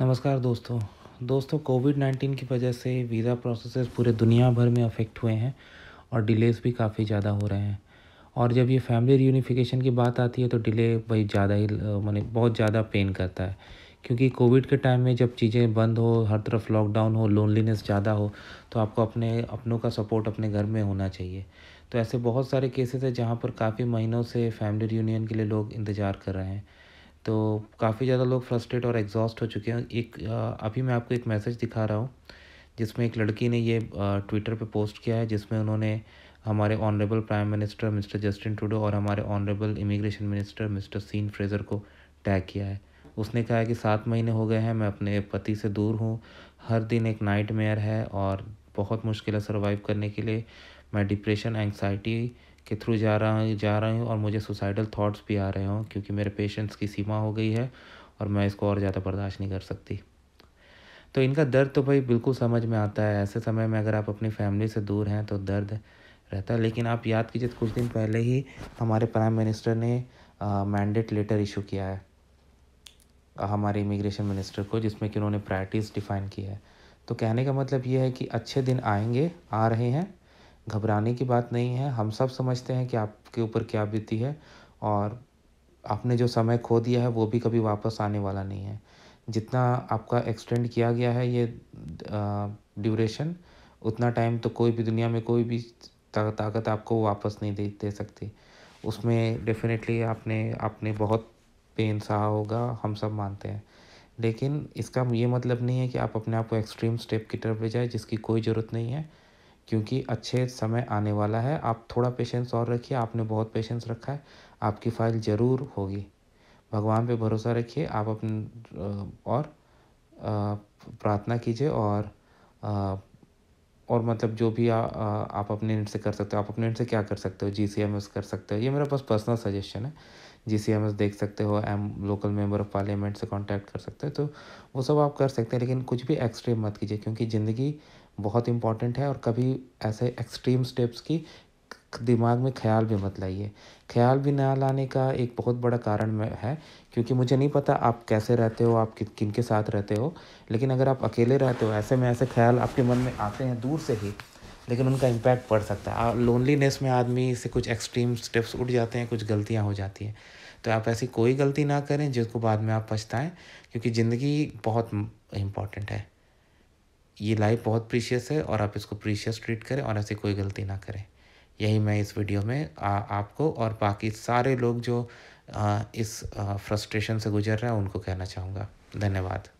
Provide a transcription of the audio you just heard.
नमस्कार दोस्तों दोस्तों कोविड नाइन्टीन की वजह से वीज़ा प्रोसेस पूरे दुनिया भर में अफेक्ट हुए हैं और डिलेज़ भी काफ़ी ज़्यादा हो रहे हैं और जब ये फैमिली रियूनिफिकेशन की बात आती है तो डिले भाई ज़्यादा ही मैंने बहुत ज़्यादा पेन करता है क्योंकि कोविड के टाइम में जब चीज़ें बंद हो हर तरफ लॉकडाउन हो लोनलीनेस ज़्यादा हो तो आपको अपने अपनों का सपोर्ट अपने घर में होना चाहिए तो ऐसे बहुत सारे केसेस हैं जहाँ पर काफ़ी महीनों से फैमिली रियूनियन के लिए लोग इंतज़ार कर रहे हैं तो काफ़ी ज़्यादा लोग फ्रस्ट्रेट और एग्जॉस्ट हो चुके हैं एक अभी मैं आपको एक मैसेज दिखा रहा हूँ जिसमें एक लड़की ने ये ट्विटर पे पोस्ट किया है जिसमें उन्होंने हमारे honourable prime minister mister Justin Trudeau और हमारे honourable immigration minister mister Sean Fraser को टैग किया है उसने कहा है कि सात महीने हो गए हैं मैं अपने पति से दूर हूँ हर दिन एक नाइट मेयर है और बहुत मुश्किल है सर्वाइव करने के लिए मैं डिप्रेशन एंगजाइटी के थ्रू जा रहा जा रही हूँ और मुझे सुसाइडल थाट्स भी आ रहे हों क्योंकि मेरे पेशेंट्स की सीमा हो गई है और मैं इसको और ज़्यादा बर्दाश्त नहीं कर सकती तो इनका दर्द तो भाई बिल्कुल समझ में आता है ऐसे समय में अगर आप अपनी फैमिली से दूर हैं तो दर्द रहता है लेकिन आप याद कीजिए कुछ दिन पहले ही हमारे प्राइम मिनिस्टर ने मैंडेट लेटर इशू किया है हमारे इमिग्रेशन मिनिस्टर को जिसमें कि उन्होंने प्रायरिटीज़ डिफ़ाइन किया है तो कहने का मतलब ये है कि अच्छे दिन आएंगे आ रहे हैं घबराने की बात नहीं है हम सब समझते हैं कि आपके ऊपर क्या बीती है और आपने जो समय खो दिया है वो भी कभी वापस आने वाला नहीं है जितना आपका एक्सटेंड किया गया है ये ड्यूरेशन उतना टाइम तो कोई भी दुनिया में कोई भी ताकत आपको वापस नहीं दे दे सकती उसमें डेफिनेटली आपने आपने बहुत पेन सहा होगा हम सब मानते हैं लेकिन इसका ये मतलब नहीं है कि आप अपने आप को एक्सट्रीम स्टेप की तरफ ले जाए जिसकी कोई ज़रूरत नहीं है क्योंकि अच्छे समय आने वाला है आप थोड़ा पेशेंस और रखिए आपने बहुत पेशेंस रखा है आपकी फाइल ज़रूर होगी भगवान पे भरोसा रखिए आप अपने और प्रार्थना कीजिए और और मतलब जो भी आ, आ, आप अपने इंड से कर सकते हो आप अपने इंड से क्या कर सकते हो जी सी एम एस कर सकते हो ये मेरा बस पर्सनल सजेशन है जी सी एम एस देख सकते हो एम लोकल मेंबर ऑफ पार्लियामेंट से कांटेक्ट कर सकते हो तो वो सब आप कर सकते हैं लेकिन कुछ भी एक्सट्रीम मत कीजिए क्योंकि ज़िंदगी बहुत इंपॉर्टेंट है और कभी ऐसे एक्सट्रीम स्टेप्स की दिमाग में ख्याल भी मत लाइए ख्याल भी ना लाने का एक बहुत बड़ा कारण है क्योंकि मुझे नहीं पता आप कैसे रहते हो आप किन के साथ रहते हो लेकिन अगर आप अकेले रहते हो ऐसे में ऐसे ख्याल आपके मन में आते हैं दूर से ही लेकिन उनका इम्पैक्ट पड़ सकता है लोनलीनेस में आदमी से कुछ एक्सट्रीम स्टेप्स उठ जाते हैं कुछ गलतियाँ हो जाती हैं तो आप ऐसी कोई गलती ना करें जिसको बाद में आप पछताएं क्योंकि ज़िंदगी बहुत इम्पॉर्टेंट है ये लाइफ बहुत प्रीशियस है और आप इसको प्रीशियस ट्रीट करें और ऐसी कोई गलती ना करें यही मैं इस वीडियो में आ, आपको और बाकी सारे लोग जो आ, इस फ्रस्ट्रेशन से गुजर रहे हैं उनको कहना चाहूँगा धन्यवाद